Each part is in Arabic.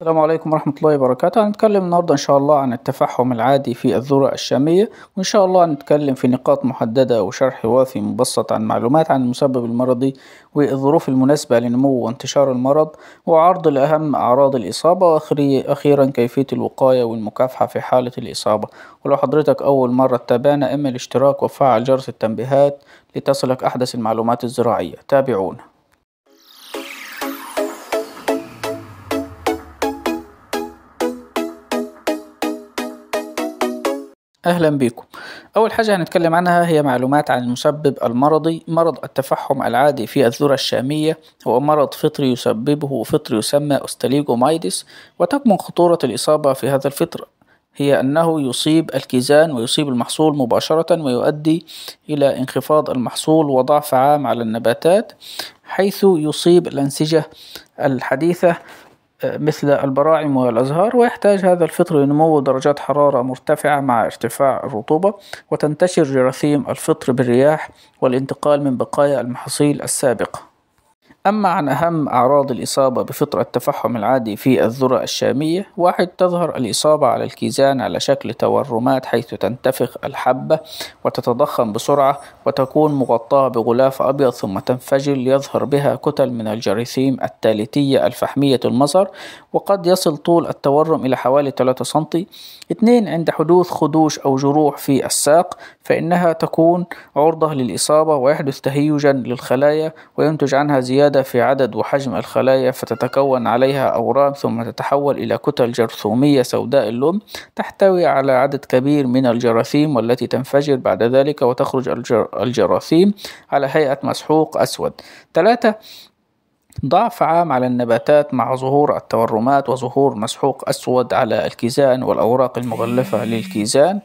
السلام عليكم ورحمة الله وبركاته هنتكلم النهاردة إن شاء الله عن التفحم العادي في الذرة الشامية وإن شاء الله هنتكلم في نقاط محددة وشرح وافي مبسط عن معلومات عن المسبب المرضي والظروف المناسبة لنمو وانتشار المرض وعرض لأهم أعراض الإصابة وأخيرا كيفية الوقاية والمكافحة في حالة الإصابة ولو حضرتك أول مرة تتابعنا إما الاشتراك وفعل جرس التنبيهات لتصلك أحدث المعلومات الزراعية تابعونا اهلا بيكم اول حاجه هنتكلم عنها هي معلومات عن المسبب المرضي مرض التفحم العادي في الذره الشاميه هو مرض فطري يسببه فطر يسمى اوستاليجومايدس وتكمن خطوره الاصابه في هذا الفطر هي أنه يصيب الكيزان ويصيب المحصول مباشرة ويؤدي إلى انخفاض المحصول وضعف عام على النباتات حيث يصيب الأنسجة الحديثة مثل البراعم والأزهار ويحتاج هذا الفطر لنمو درجات حرارة مرتفعة مع ارتفاع الرطوبة وتنتشر جراثيم الفطر بالرياح والانتقال من بقايا المحاصيل السابقة أما عن أهم أعراض الإصابة بفطر التفحم العادي في الذرة الشامية واحد تظهر الإصابة على الكيزان على شكل تورمات حيث تنتفخ الحبة وتتضخم بسرعة وتكون مغطاة بغلاف أبيض ثم تنفجر ليظهر بها كتل من الجريثيم التالتية الفحمية المظهر وقد يصل طول التورم إلى حوالي 3 سنتي اثنين عند حدوث خدوش أو جروح في الساق فإنها تكون عرضة للإصابة ويحدث تهيجا للخلايا وينتج عنها زيادة زيادة في عدد وحجم الخلايا فتتكون عليها أورام ثم تتحول إلى كتل جرثومية سوداء اللون تحتوي على عدد كبير من الجراثيم والتي تنفجر بعد ذلك وتخرج الجر... الجراثيم على هيئة مسحوق أسود ثلاثة ضعف عام على النباتات مع ظهور التورمات وظهور مسحوق أسود على الكيزان والأوراق المغلفة للكيزان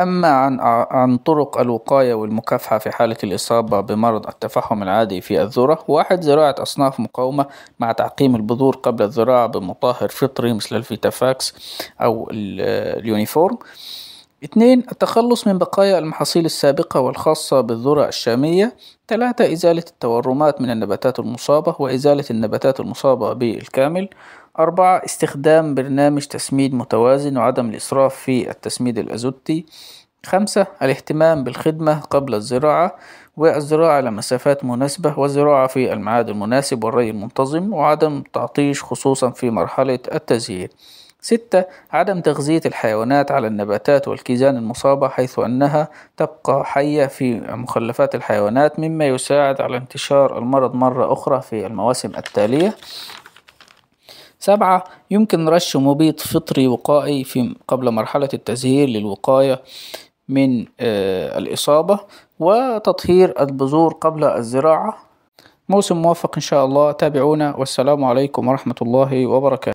أما عن عن طرق الوقاية والمكافحة في حالة الإصابة بمرض التفحم العادي في الذرة واحد زراعة أصناف مقاومة مع تعقيم البذور قبل الزراعة بمطهر فطري مثل الفيتافاكس أو اليونيفورم اثنين التخلص من بقايا المحاصيل السابقة والخاصة بالذرة الشامية ثلاثة إزالة التورمات من النباتات المصابة وإزالة النباتات المصابة بالكامل أربعة استخدام برنامج تسميد متوازن وعدم الإسراف في التسميد الأزوتي خمسة الاهتمام بالخدمة قبل الزراعة والزراعة على مسافات مناسبة والزراعة في الميعاد المناسب والري المنتظم وعدم تعطيش خصوصا في مرحلة التزهير ستة عدم تغذية الحيوانات على النباتات والكيزان المصابة حيث أنها تبقى حية في مخلفات الحيوانات مما يساعد على انتشار المرض مرة أخرى في المواسم التالية سبعة يمكن رش مبيض فطري وقائي في قبل مرحلة التزهير للوقاية من آه، الإصابة وتطهير البذور قبل الزراعة موسم موفق إن شاء الله تابعونا والسلام عليكم ورحمة الله وبركاته